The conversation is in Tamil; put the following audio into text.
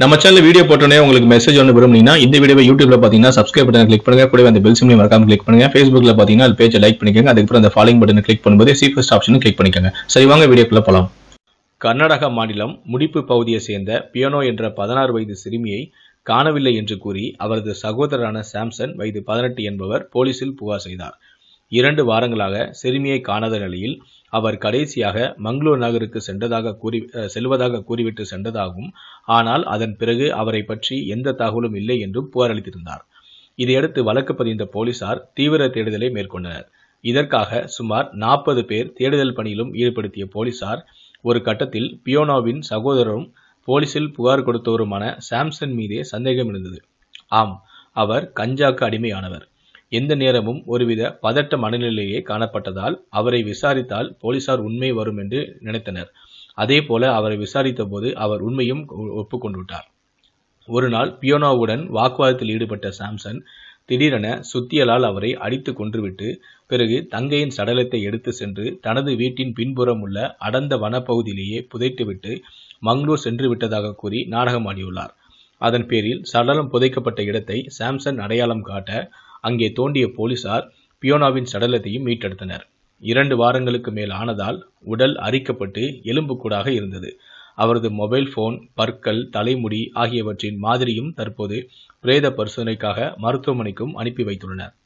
நம்ம சேனல் வீடியோ போட்டோன்னே உங்களுக்கு மெசேஜ் ஒன்று விரும்புனீங்கன்னா இந்த வீடியோ யூடியூப்ல பார்த்தீங்கன்னா சப்ஸ்கிரைப் பட்டன் கிளிக் பண்ணுங்க கூட அந்த பெல் சிம்லையும் மறக்காம கிளிக் பண்ணுங்க ஃபேஸ்புக்ல பார்த்தீங்கன்னா அது பேஜை லைக் பண்ணிக்கோங்க அதுக்கப்புறம் அந்த ஃபாலோயிங் பட்டன் கிளிக் பண்ணும்போது சீஃபஸ்ட் ஆப்ஷன் கிளிக் பண்ணிக்கோங்க சரி வாங்க வீடியோக்குள்ள போகலாம் கர்நாடக மாநிலம் முடிப்பு பகுதியை சேர்ந்த பியனோ என்ற பதினாறு வயது சிறுமியை காணவில்லை என்று கூறி அவரது சகோதரரான சாம்சன் வயது பதினெட்டு என்பவர் போலீசில் புகார் செய்தார் இரண்டு வாரங்களாக சிறுமியை காணாத நிலையில் அவர் கடைசியாக மங்களூர் நகருக்கு சென்றதாக கூறி செல்வதாக கூறிவிட்டு சென்றதாகவும் ஆனால் அதன் பிறகு அவரை பற்றி எந்த தகவலும் இல்லை என்றும் புகாரளித்திருந்தார் இதையடுத்து வழக்கு பதிந்த போலீசார் தீவிர தேடுதலை மேற்கொண்டனர் இதற்காக சுமார் நாற்பது பேர் தேடுதல் பணியிலும் ஈடுபடுத்திய போலீசார் ஒரு கட்டத்தில் பியோனோவின் சகோதரரும் போலீசில் புகார் கொடுத்தவருமான சாம்சன் மீதே சந்தேகம் இருந்தது ஆம் அவர் கஞ்சாக்கு அடிமையானவர் எந்த நேரமும் ஒருவித பதட்ட மனநிலையே காணப்பட்டதால் அவரை விசாரித்தால் போலீசார் உண்மை வரும் என்று நினைத்தனர் அதே போல அவரை விசாரித்த போது அவர் உண்மையும் ஒப்புக்கொண்டுவிட்டார் ஒரு நாள் பியோனாவுடன் வாக்குவாதத்தில் ஈடுபட்ட சாம்சன் திடீரென சுத்தியலால் அவரை அடித்து கொன்றுவிட்டு பிறகு தங்கையின் சடலத்தை எடுத்து சென்று தனது வீட்டின் பின்புறம் உள்ள அடர்ந்த வனப்பகுதியிலேயே புதைத்துவிட்டு மங்களூர் சென்று விட்டதாக கூறி நாடகமாடியுள்ளார் அதன் பேரில் சடலம் புதைக்கப்பட்ட இடத்தை சாம்சன் அடையாளம் காட்ட அங்கே தோண்டிய போலீசார் பியோனாவின் சடலத்தையும் மீட்டெடுத்தனர் இரண்டு வாரங்களுக்கு மேல் ஆனதால் உடல் அரிக்கப்பட்டு எலும்புக்கூடாக இருந்தது அவரது மொபைல் போன் பற்கள் தலைமுடி ஆகியவற்றின் மாதிரியும் தற்போது பிரேத பரிசோதனைக்காக மருத்துவமனைக்கும் அனுப்பி வைத்துள்ளனர்